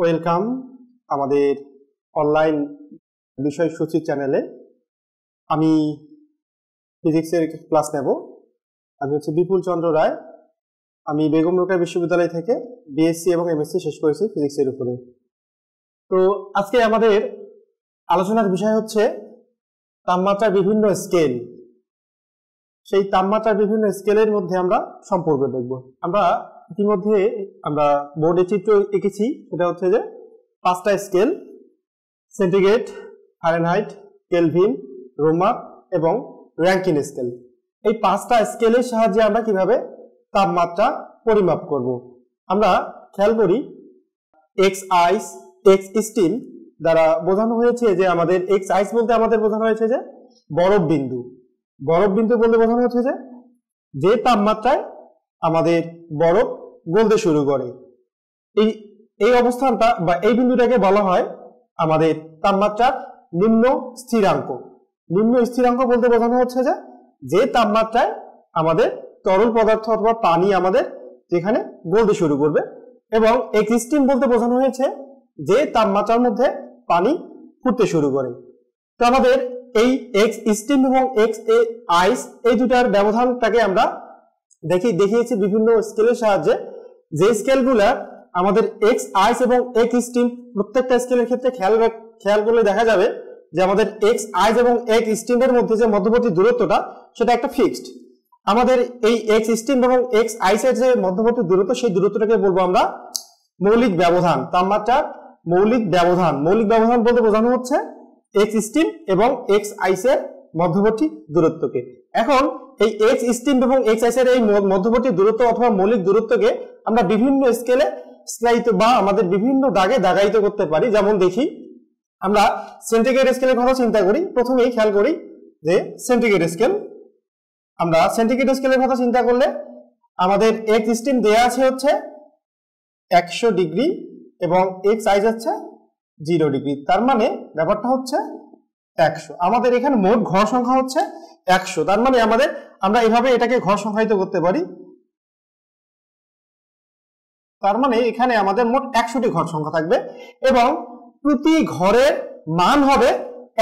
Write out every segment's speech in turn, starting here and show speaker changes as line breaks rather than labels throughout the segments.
welcome আমাদের online সূচি চ্যানেলে
আমি ফিজিক্সের ক্লাস নেব আমি হচ্ছে বিপুল চন্দ্র রায় আমি বেগম রোকা বিশ্ববিদ্যালয় থেকে বিএসসি এবং এমএসসি শেষ করেছি ফিজিক্সের উপরে তো আজকে আমাদের আলোচনার বিষয় হচ্ছে তাপমাত্রার বিভিন্ন স্কেল সেই তাপমাত্রার বিভিন্ন স্কেলের মধ্যে আমরা সম্পর্ক দেখব আমরা ইতিমধ্যে আমরা বোর্ডে চিত্র এঁকেছি সেটা হচ্ছে যে পাঁচটা scale centigrade Fahrenheit Kelvin Reaumur এবং র্যাঙ্কিন স্কেল এই পাঁচটা স্কেলের সাহায্যে আমরা কিভাবে তাপমাত্রা পরিমাপ করব আমরা খেয়াল করি এক্স আইস এক্স স্টিল দ্বারা বোঝানো হয়েছে যে আমাদের এক্স আইস বলতে আমাদের বোঝানো হয়েছে যে বরফ বিন্দু বরফ বিন্দু বলতে বোঝানো হচ্ছে যে যে তাপমাত্রায় আমাদের বরফ গলতে শুরু করে এই এই অবস্থানটা বা এই বিন্দুটাকে বলা হয় আমাদের তাপমাত্রার নিম্ন স্থিরাঙ্ক নিম্ন স্থিরাঙ্ক বলতে বোঝানো হচ্ছে যে যে তাপমাত্রায় আমাদের তরল পদার্থ অথবা পানি আমাদের যেখানে গলতে শুরু করবে এবং এক্সিস্টিম বলতে বোঝানো হয়েছে যে তাপমাত্রার মধ্যে পানি ফুটতে শুরু করে তো আমাদের এই এক্স স্টিম এবং এক্স এ আইস এই দুটার ব্যবধানটাকে আমরা দেখি দেখিয়েছি বিভিন্ন স্কেলের সাহায্যে যে স্কেলগুলা আমাদের এক্স আইস এবং এক্স স্টিম প্রত্যেকটা স্কেলের ক্ষেত্রে খেয়াল খেয়াল করলে দেখা যাবে যে আমাদের এক্স আইস এবং এক্স স্টিমের মধ্যে যে মধ্যবর্তী দূরত্বটা সেটা একটা ফিক্সড আমাদের এই এক্স স্টিম এবং এক্স আইসের যে মধ্যবর্তী দূরত্ব সেই দূরত্বটাকে বলবো আমরা মৌলিক ব্যবধান তাপমাত্রার মৌলিক ব্যবধান মৌলিক ব্যবধান বলতে বোঝানো হচ্ছে এক্স স্টিম এবং এক্স আইসের মধ্যবর্তী দূরত্বকে এখন এই এক্স স্টিম এবং এক্স আইসের এই মধ্যবর্তী দূরত্ব অথবা মৌলিক দূরত্বকে আমরা বিভিন্ন স্কেলে স্লায়িত বা আমাদের বিভিন্ন দাগে দাগায়িত করতে পারি যেমন দেখি আমরা সেন্টিগ্রেড স্কেলের কথা চিন্তা করি প্রথমেই খেয়াল করি যে সেন্টিগ্রেড স্কেল আমরা সেন্টিগ্রেড স্কেলের কথা চিন্তা করলে আমাদের এক্স স্টিম দেয়া আছে হচ্ছে একশো ডিগ্রি এবং এক্স আইজ হচ্ছে জিরো ডিগ্রি তার মানে ব্যাপারটা হচ্ছে একশো আমাদের এখানে মোট ঘর সংখ্যা হচ্ছে একশো তার মানে আমাদের আমরা এভাবে এটাকে ঘর সংখ্যায়িত করতে পারি তার মানে এখানে আমাদের মোট একশোটি ঘর সংখ্যা থাকবে এবং প্রতি ঘরের মান হবে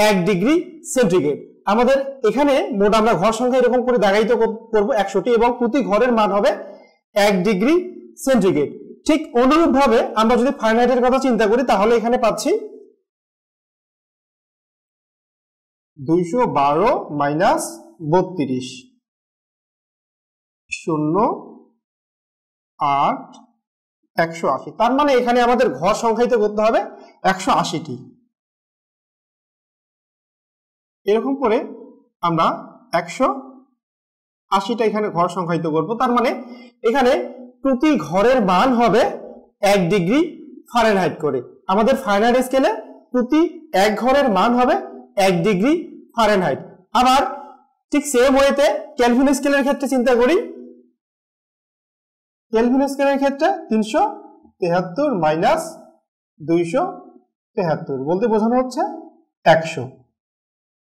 এক ডিগ্রি সেন্টিগ্রেড আমাদের এখানে মোট আমরা ঘর সংখ্যা এরকম করে দাগায়িত করব একশোটি এবং প্রতি ঘরের মান হবে এক ডিগ্রি সেন্টিগ্রেড ঠিক অনুরূপ ভাবে আমরা যদি
ফারেনহাইটের কথা চিন্তা করি তাহলে এখানে পাচ্ছি দুইশো বারো মাইনাস বত্রিশ শূন্য আট একশো আশি তার মানে এখানে আমাদের ঘর সংখ্যায়িত করতে হবে একশো আশিটি
এরকম করে আমরা একশো আশিটা এখানে ঘর সংখ্যায়িত করব তার মানে এখানে প্রতি ঘরের মান হবে এক ডিগ্রি ফারেনহাইট করে আমাদের ফারেনহাইট স্কেলে প্রতি এক ঘরের মান হবে এক ডিগ্রি ফারেনহাইট আবার ঠিক সেম ওয়েতে ক্যালভিন স্কেলের ক্ষেত্রে চিন্তা করি কেলভিন স্কেলের ক্ষেত্রে তিনশো তেহাত্তর মাইনাস
দুইশো তেহাত্তর বলতে বোঝানো হচ্ছে একশো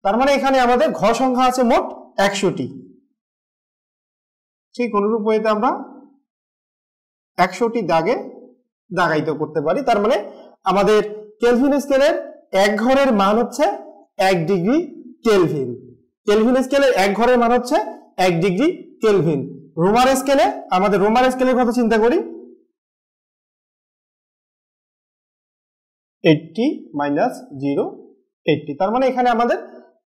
তার মানে এখানে আমাদের ঘর সংখ্যা আছে মোট একশোটি ঠিক
অনুরূপ ওয়েতে আমরা একশোটি দাগে দাগায়িত করতে পারি তার মানে আমাদের কেলভিন স্কেলের এক ঘরের মান হচ্ছে এক ডিগ্রি কেলভিন কেলভিন স্কেলের এক ঘরের মান হচ্ছে এক ডিগ্রি কেলভিন রোমার স্কেলে আমাদের রোমার স্কেলের কথা চিন্তা করি
এইটটি মাইনাস জিরো এইটটি তার মানে এখানে আমাদের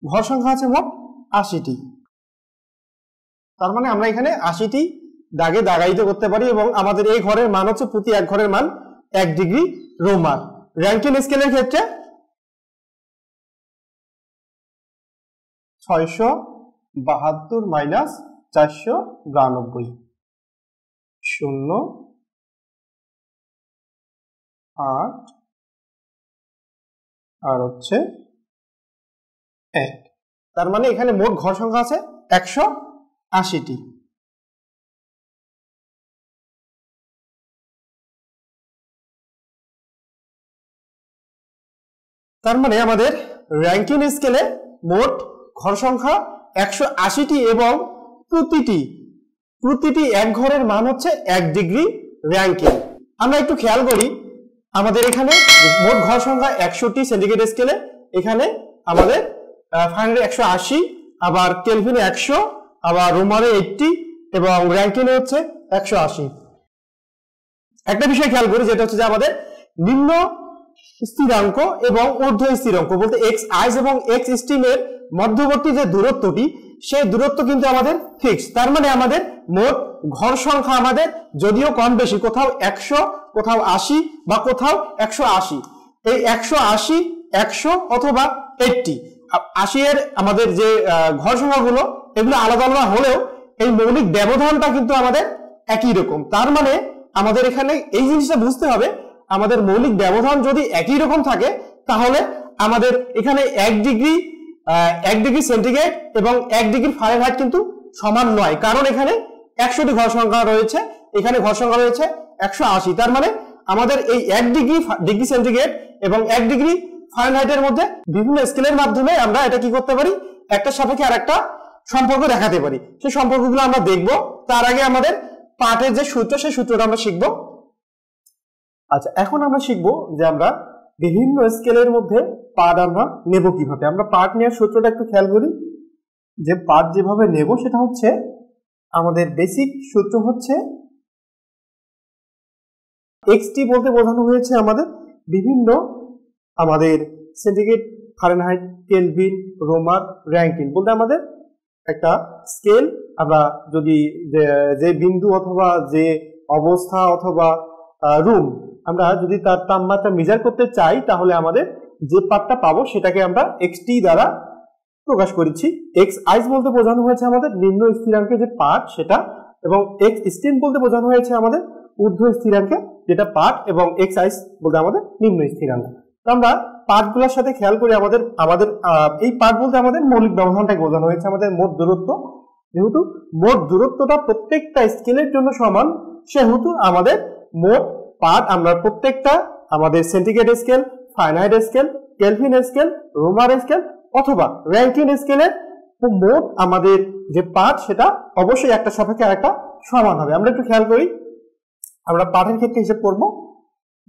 ঘর সংখ্যা আছে মোট আশিটি তার মানে আমরা এখানে আশিটি দাগে দাগাইতে করতে পারি এবং আমাদের এই ঘরের মান হচ্ছে প্রতি এক ঘরের মান এক ডিগ্রি রোমার র্যাঙ্কিন স্কেলের ক্ষেত্রে
ছয়শো বাহাত্তর মাইনাস চারশো বিরানব্বই শূন্য আট আর হচ্ছে এক তার মানে এখানে মোট ঘর সংখ্যা আছে একশো আশিটি তার মানে আমাদের র্যাঙ্কিং স্কেলে
মোট ঘর সংখ্যা একশো আশিটি এবং প্রতিটি প্রতিটি এক ঘরের মান হচ্ছে এক ডিগ্রি র্যাঙ্কিং আমরা একটু খেয়াল করি আমাদের এখানে মোট ঘর সংখ্যা একশোটি সেন্টিগ্রেড স্কেলে এখানে আমাদের ফাইনালে একশো আশি আবার কেলভিনে একশো আবার রোমারে এইটটি এবং র্যাঙ্কিনে হচ্ছে একশো আশি একটা বিষয় খেয়াল করি যেটা হচ্ছে যে আমাদের নিম্ন স্থিরাঙ্ক এবং ঊর্ধ্ব স্থিরাঙ্ক বলতে এক্স আইস এবং এক্স স্টিমের মধ্যবর্তী যে দূরত্বটি সেই দূরত্ব কিন্তু আমাদের ফিক্স তার মানে আমাদের মোট ঘর সংখ্যা আমাদের যদিও কম বেশি কোথাও একশো কোথাও আশি বা কোথাও একশো আশি এই একশো আশি একশো অথবা এইটটি আশি এর আমাদের যে ঘর সংখ্যাগুলো এগুলো আলাদা আলাদা হলেও এই মৌলিক ব্যবধানটা কিন্তু আমাদের একই রকম তার মানে আমাদের এখানে এই জিনিসটা বুঝতে হবে আমাদের মৌলিক ব্যবধান যদি একই রকম থাকে তাহলে আমাদের এখানে এক ডিগ্রি এক ডিগ্রি সেন্টিগ্রেড এবং এক ডিগ্রি ফারেনহাইট কিন্তু সমান নয় কারণ এখানে একশোটি ঘর সংখ্যা রয়েছে এখানে ঘর সংখ্যা রয়েছে একশো আশি তার মানে আমাদের এই এক ডিগ্রি ডিগ্রি সেন্টিগ্রেড এবং এক ডিগ্রি ফারেনহাইটের মধ্যে বিভিন্ন স্কেলের মাধ্যমে আমরা এটা কি করতে পারি একটা সাপেক্ষে আর একটা সম্পর্ক দেখাতে পারি সেই সম্পর্কগুলো আমরা দেখব তার আগে আমাদের পাঠের যে সূত্র সেই সূত্রটা আমরা শিখব আচ্ছা এখন আমরা শিখব যে আমরা বিভিন্ন স্কেলের মধ্যে পাট আমরা নেব কিভাবে আমরা পার্ট নেওয়ার সূত্রটা একটু খেয়াল করি যে পার্ট যেভাবে নেব সেটা হচ্ছে আমাদের বেসিক
সূত্র হচ্ছে এক্সটি বলতে বোঝানো হয়েছে আমাদের
বিভিন্ন আমাদের centigrade Fahrenheit Kelvin Reaumur Rankine বলতে আমাদের একটা স্কেল আমরা যদি যে বিন্দু অথবা যে অবস্থা অথবা রুম আমরা যদি তার তাপমাত্রা মেজার করতে চাই তাহলে আমাদের যে পাতটা পাবো সেটাকে আমরা এক্স টি দ্বারা প্রকাশ করেছি এক্স আইস বলতে বোঝানো হয়েছে আমাদের নিম্ন স্থিরাঙ্কের যে পাট সেটা এবং এক্স স্টেন বলতে বোঝানো হয়েছে আমাদের ঊর্ধ্ব স্থিরাঙ্কে যেটা পাট এবং এক্স আইস বলতে আমাদের নিম্ন স্থিরাঙ্ক তো আমরা পাটগুলোর সাথে খেয়াল করি আমাদের আমাদের এই পাট বলতে আমাদের মৌলিক ব্যবধানটাকে বোঝানো হয়েছে আমাদের মোট দূরত্ব যেহেতু মোট দূরত্বটা প্রত্যেকটা স্কেলের জন্য সমান সেহেতু আমাদের মোট পার্ট আমরা প্রত্যেকটা আমাদের centigrade scale Fahrenheit scale Kelvin scale Reaumur scale অথবা র্যাঙ্কিন স্কেলের মোট আমাদের যে পার্ট সেটা অবশ্যই একটা সাপেক্ষে আরেকটা সমান হবে আমরা একটু খেয়াল করি আমরা পাঠের ক্ষেত্রে হিসেব করব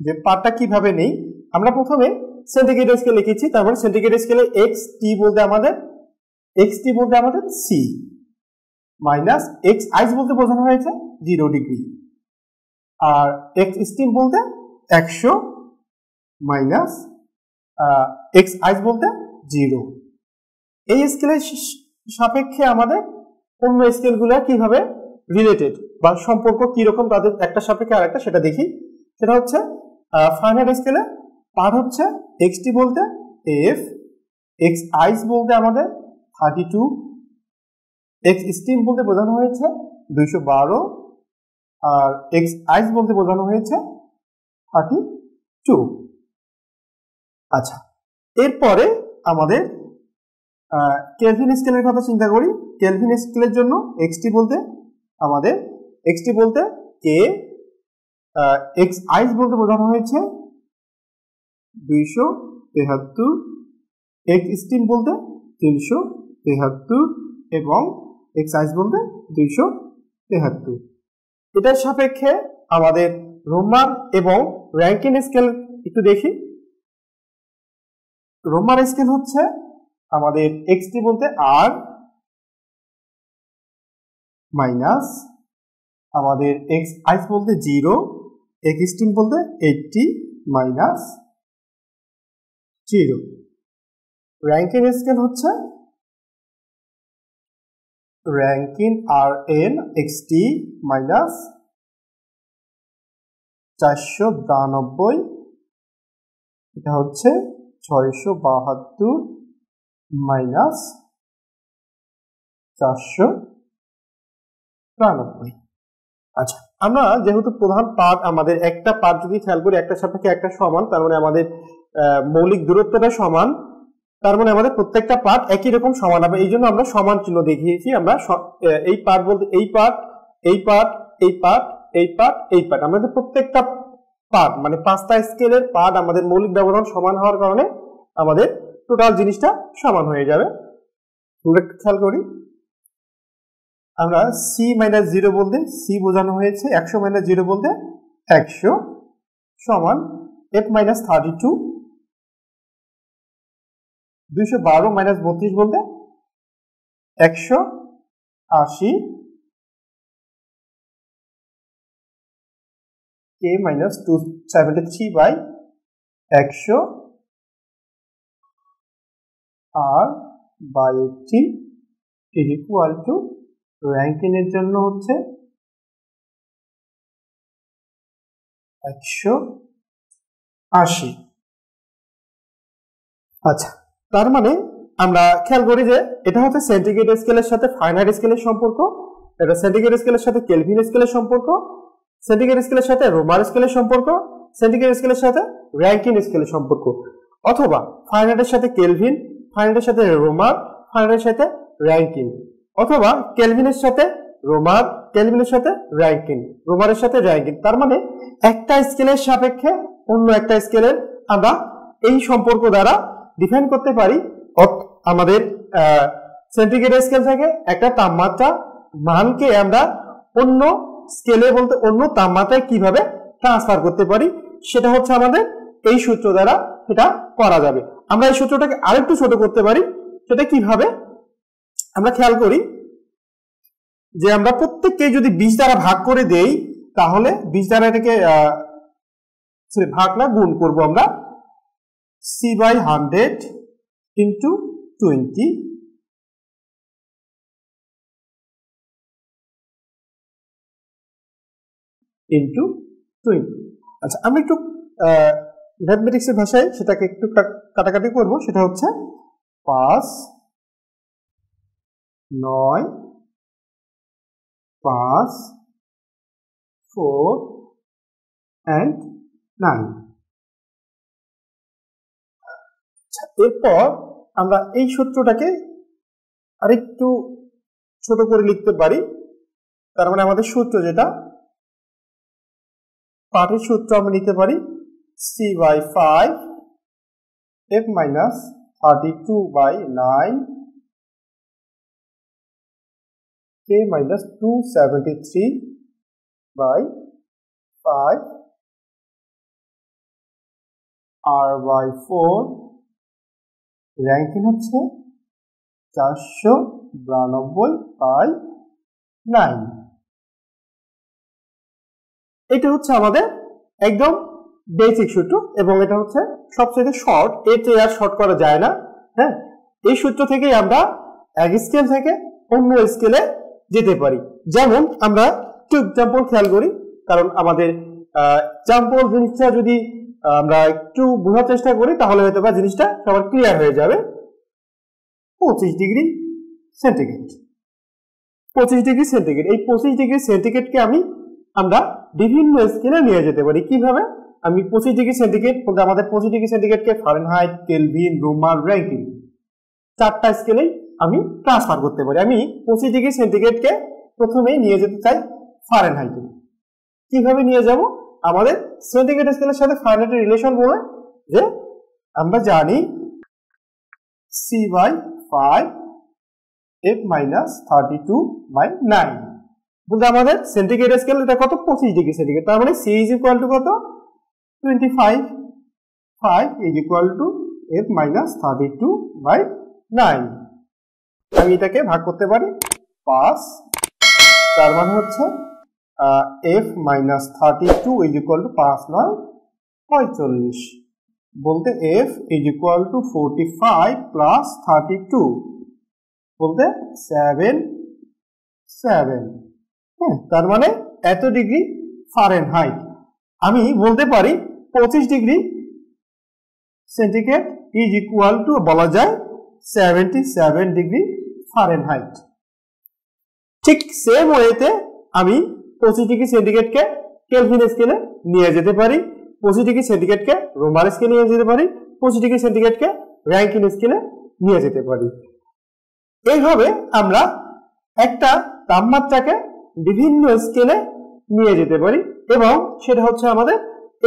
যে পাঠটা কিভাবে নেই আমরা প্রথমে সেন্টিগ্রেড স্কেল লিখেছি তারপর সেন্টিগ্রেড স্কেলে এক্স টি বলতে আমাদের এক্স টি বলতে আমাদের সি মাইনাস এক্স আইস বলতে বোঝানো
হয়েছে জিরো ডিগ্রি আর এক্স স্টিম বলতে একশো মাইনাস এক্স আইস বলতে জিরো
এই স্কেলের সাপেক্ষে আমাদের অন্য স্কেলগুলো কিভাবে রিলেটেড বা সম্পর্ক কিরকম তাদের একটা সাপেক্ষে আর একটা সেটা দেখি সেটা হচ্ছে ফাইনাল স্কেলে পার হচ্ছে এক্সটি বলতে এফ এক্স আইস বলতে আমাদের থার্টি টু এক্স স্টিম বলতে বোঝানো হয়েছে দুইশো
বারো আর এক্স আইস বলতে বোঝানো হয়েছে থার্টি টু আচ্ছা এরপরে আমাদের
কেলভিন স্কেলের কথা চিন্তা করি কেলভিন স্কেলের জন্য এক্সটি বলতে আমাদের এক্সটি বলতে কে এক্স আইস বলতে বোঝানো হয়েছে
দুইশো তেহাত্তর এক্স স্টিম বলতে
তিনশো তেহাত্তর এবং এক্স আইস বলতে দুইশো তেহাত্তর এটার সাপেক্ষে আমাদের রোমার এবং র্যাঙ্কিন স্কেল
একটু দেখি রোমার স্কেল হচ্ছে আমাদের এক্সটি বলতে আর মাইনাস আমাদের এক্স আইস বলতে জিরো এক্সটিন বলতে eighty minus zero Rankine scale হচ্ছে র্যাঙ্কিন আর এন এক্সটি মাইনাস চারশো বিরানব্বই এটা হচ্ছে ছয়শো বাহাত্তর মাইনাস চারশো বিরানব্বই
আচ্ছা আমরা যেহেতু প্রধান পার্ট আমাদের একটা পার্ট যদি খেয়াল করি একটা সাপেক্ষে একটা সমান তার মানে আমাদের মৌলিক দূরত্বটা সমান তার মানে আমাদের প্রত্যেকটা পার্ট একই রকম সমান হবে এই জন্য আমরা সমান চিহ্ন দেখিয়েছি আমরা এই পার্ট বলতে এই পার্ট এই পার্ট এই পার্ট এই পার্ট এই পার্ট আমাদের প্রত্যেকটা পার্ট মানে পাঁচটা স্কেলের পার্ট আমাদের মৌলিক ব্যবধান সমান হওয়ার কারণে আমাদের টোটাল জিনিসটা সমান হয়ে যাবে খেয়াল করি আমরা সি মাইনাস জিরো বলতে
সি বোঝানো হয়েছে একশো মাইনাস জিরো বলতে একশো সমান এফ মাইনাস থার্টি টু দুইশো বারো মাইনাস বত্রিশ বলতে একশো আশি K minus two seventy three by একশো R by eighty is equal to র্যাঙ্কিনের জন্য হচ্ছে একশো
আশি আচ্ছা তার মানে আমরা খেয়াল করি যে এটা হচ্ছে সেন্টিগ্রেড স্কেলের সাথে ফাইনাইট স্কেলের সম্পর্ক এটা সেন্টিগ্রেড স্কেলের সাথে কেলভিন স্কেলের সম্পর্ক সেন্টিগ্রেড স্কেলের সাথে রোমার স্কেলের সম্পর্ক সেন্টিগ্রেড স্কেলের সাথে র্যাঙ্কিন স্কেলের সম্পর্ক অথবা ফাইনাইটের সাথে কেলভিন ফাইনাইটের সাথে রোমার ফাইনাইটের সাথে র্যাঙ্কিন অথবা কেলভিনের সাথে রোমার কেলভিনের সাথে র্যাঙ্কিন রোমারের সাথে র্যাঙ্কিন তার মানে একটা স্কেলের সাপেক্ষে অন্য একটা স্কেলের আমরা এই সম্পর্ক দ্বারা ডিফাইন করতে পারি আমাদের সেন্টিগ্রেড স্কেল থেকে একটা তাপমাত্রা মানকে আমরা অন্য স্কেলে বলতে অন্য তাপমাত্রায় কিভাবে ট্রান্সফার করতে পারি সেটা হচ্ছে আমাদের এই সূত্র দ্বারা সেটা করা যাবে আমরা এই সূত্রটাকে আরেকটু ছোট করতে পারি সেটা কিভাবে আমরা খেয়াল করি যে আমরা প্রত্যেককে যদি বিশ দ্বারা ভাগ করে দেই তাহলে বিশ দ্বারা এটাকে ভাগ না গুণ করবো আমরা c by 100 into 20
into twenty আচ্ছা আমি একটু ম্যাথমেটিক্সের ভাষায় সেটাকে একটু কাটাকাটি করব সেটা হচ্ছে পাঁচ নয় পাঁচ ফোর অ্যান্ড নাইন এরপর আমরা এই সূত্রটাকে আরেকটু ছোট করে লিখতে পারি তার মানে আমাদের সূত্র যেটা পাটের সূত্র আমরা নিতে পারি C by five F minus thirty two by nine K minus two seventy three by five R by four Rankine হচ্ছে চারশো বিরানব্বই বাই নাইন এটা হচ্ছে আমাদের একদম বেসিক সূত্র এবং
এটা হচ্ছে সবচেয়ে শর্ট এতে আর শর্ট করা যায় না হ্যাঁ এই সূত্র থেকেই আমরা এক স্কেল থেকে অন্য স্কেলে যেতে পারি যেমন আমরা টু এক্সাম্পল খেয়াল করি কারণ আমাদের এক্সাম্পল জিনিসটা যদি আমরা একটু বোঝার চেষ্টা করি তাহলে হয়তো বা জিনিসটা সবার ক্লিয়ার হয়ে যাবে পঁচিশ ডিগ্রি সেন্টিগ্রেড পঁচিশ ডিগ্রি সেন্টিগ্রেড এই পঁচিশ ডিগ্রি সেন্টিগ্রেডকে আমি আমরা বিভিন্ন স্কেলে নিয়ে যেতে পারি কিভাবে আমি পঁচিশ ডিগ্রি সেন্টিগ্রেড বলতে আমাদের পঁচিশ ডিগ্রি সেন্টিগ্রেডকে ফারেনহাইট কেলভিন রোমার র্যাঙ্কিং চারটা স্কেলেই আমি ট্রান্সফার করতে পারি আমি পঁচিশ ডিগ্রি সেন্টিগ্রেডকে প্রথমেই নিয়ে যেতে চাই ফারেনহাইটে কিভাবে নিয়ে যাবো আমাদের সেন্টিগ্রেড স্কেলের সাথে ফাইনাইটের রিলেশন
বলে যে আমরা জানি C by five
F minus thirty two by nine বলতে আমাদের সেন্টিগ্রেড স্কেল এটা কত পঁচিশ ডিগ্রি সেন্টিগ্রেড তার মানে সি ইজ ইকুয়াল টু কত twenty five five is equal to F minus thirty two by nine আমি এটাকে ভাগ করতে পারি পাঁচ তার মানে হচ্ছে F minus thirty two is equal to পাঁচ নয় পঁয়চল্লিশ বলতে F is equal to forty five plus thirty two বলতে সেভেন সেভেন হুম তার মানে এত ডিগ্রি ফারেন হাইট আমি বলতে পারি পঁচিশ degree centigrade is equal to বলা যায় seventy seven degree Fahrenheit ঠিক সেম ওয়েতে আমি পঁচিশ ডিগ্রি কে কেলভিন স্কেলে নিয়ে যেতে পারি পঁচিশ ডিগ্রি কে রোমার স্কেলে নিয়ে যেতে পারি পঁচিশ ডিগ্রি কে র্যাঙ্কিন স্কেলে নিয়ে যেতে পারি এইভাবে আমরা একটা তাপমাত্রাকে বিভিন্ন স্কেলে নিয়ে যেতে পারি এবং সেটা হচ্ছে আমাদের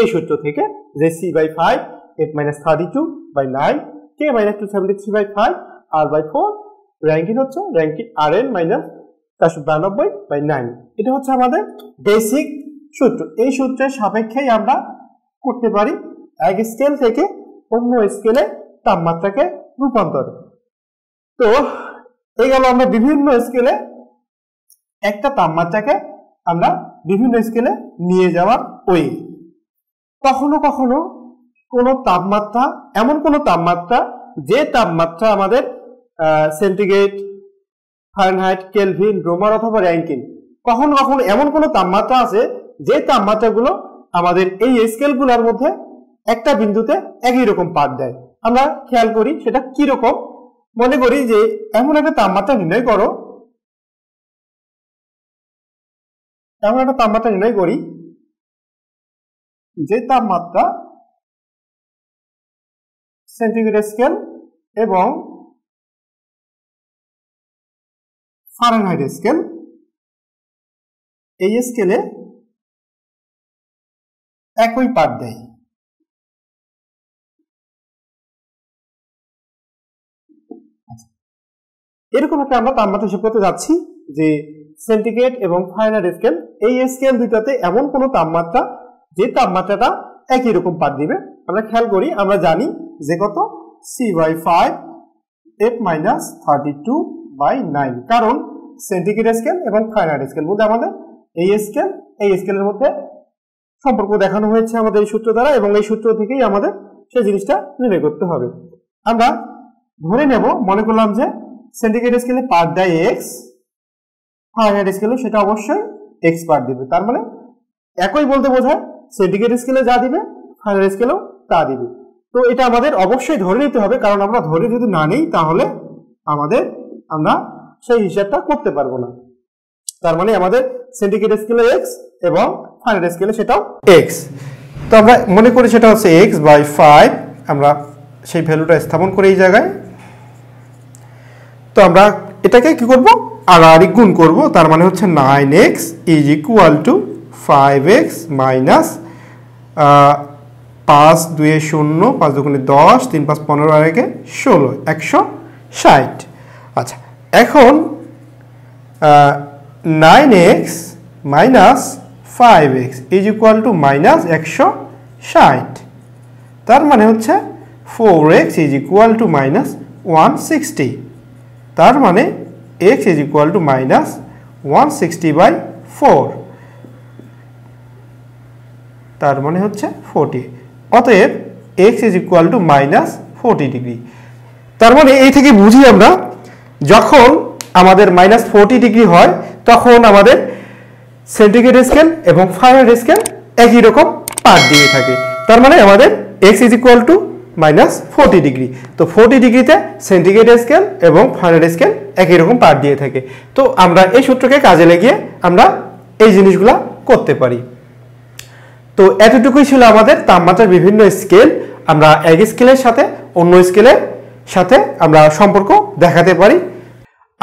এই সূত্র থেকে যে C by five eight minus thirty two by nine K minus two seventy three by five R by four Rankine হচ্ছে র্যাঙ্কিন আর এন মাইনাস চারশো বিরানব্বই বাই নাইন এটা হচ্ছে আমাদের বেসিক সূত্র এই সূত্রের সাপেক্ষেই আমরা করতে পারি এক স্কেল থেকে অন্য স্কেলে তাপমাত্রাকে রূপান্তর তো এই গেল আমরা বিভিন্ন স্কেলে একটা তাপমাত্রাকে আমরা বিভিন্ন স্কেলে নিয়ে যাওয়া ওই কখনো কখনো কোনো তাপমাত্রা এমন কোনো তাপমাত্রা যে তাপমাত্রা আমাদের সেন্টিগ্রেড ফারেনহাইট কেলভিন রোমার অথবা র্যাঙ্কিন কখনো কখনো এমন কোনো তাপমাত্রা আছে যে তাপমাত্রাগুলো আমাদের এই স্কেলগুলোর মধ্যে একটা বিন্দুতে একই রকম পাঠ দেয় আমরা খেয়াল করি সেটা কি রকম মনে করি যে
এমন একটা তাপমাত্রা নির্ণয় করো এমন একটা তাপমাত্রা নির্ণয় করি যে তাপমাত্রা সেন্টিগ্রেড স্কেল এবং ফারেনহাইট স্কেল এই স্কেলে একই পাঠ দেয়
এরকম একটা আমরা তাপমাত্রা হিসেব করতে যাচ্ছি যে সেন্টিগ্রেড এবং ফারেনহাইট স্কেল এই স্কেল দুইটাতে এমন কোনো তাপমাত্রা যে তাপমাত্রাটা একই রকম পাঠ দিবে আমরা খেয়াল করি আমরা জানি যে কত C by five F minus thirty two by nine কারণ সেন্টিগ্রেড স্কেল এবং ফাইনাইট স্কেল বলতে আমাদের এই স্কেল এই স্কেলের মধ্যে সম্পর্ক দেখানো হয়েছে আমাদের এই সূত্র দ্বারা এবং এই সূত্র থেকেই আমাদের সেই জিনিসটা নির্ণয় করতে হবে আমরা ধরে নেব মনে করলাম যে সেন্টিগ্রেড স্কেলে পার দেয় এক্স ফাইনাইট স্কেলে সেটা অবশ্যই এক্স পার দিবে তার মানে একই বলতে বোঝায় সেন্টিগ্রেড স্কেলে যা দিবে ফাইনাইট স্কেলেও তা দিবে তো এটা আমাদের অবশ্যই ধরে নিতে হবে কারণ আমরা ধরে যদি না নিই তাহলে আমাদের আমরা সেই হিসাবটা করতে পারবো না তার মানে আমাদের সিন্ডিকেট স্কেলে এক্স এবং ফাইনাল স্কেলে সেটাও এক্স তো আমরা মনে করি সেটা হচ্ছে এক্স বাই ফাইভ আমরা সেই ভ্যালুটা স্থাপন করি এই জায়গায় তো আমরা এটাকে কি করব আর গুণ করব তার মানে হচ্ছে nine X is equal to five X minus পাঁচ দুয়ে শূন্য পাঁচ দুগুণে দশ তিন পাঁচ পনেরো আর একে ষোলো একশো ষাট আচ্ছা এখন nine X minus five X is equal to minus একশো ষাট তার মানে হচ্ছে four X is equal to minus one sixty তার মানে X is equal to minus one sixty by four তার মানে হচ্ছে ফোরটি অতএব X is equal to minus forty degree তার মানে এই থেকে বুঝি আমরা যখন আমাদের মাইনাস ফোরটি ডিগ্রি হয় তখন আমাদের সেন্টিগ্রেড স্কেল এবং ফাইনাল স্কেল একই রকম পার্ট দিয়ে থাকে তার মানে আমাদের X is equal to minus forty degree তো ফোরটি ডিগ্রিতে সেন্টিগ্রেড স্কেল এবং ফারেনহাইট স্কেল একই রকম পার্ট দিয়ে থাকে তো আমরা এই সূত্রকে কাজে লাগিয়ে আমরা এই জিনিসগুলা করতে পারি তো এতটুকুই ছিল আমাদের তাপমাত্রার বিভিন্ন স্কেল আমরা এক স্কেলের সাথে অন্য স্কেলের সাথে আমরা সম্পর্ক দেখাতে পারি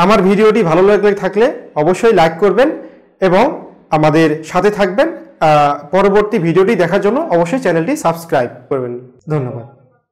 আমার ভিডিওটি ভালো লাগলে থাকলে অবশ্যই লাইক করবেন এবং আমাদের সাথে থাকবেন পরবর্তী ভিডিওটি দেখার জন্য অবশ্যই চ্যানেলটি সাবস্ক্রাইব করবেন
ধন্যবাদ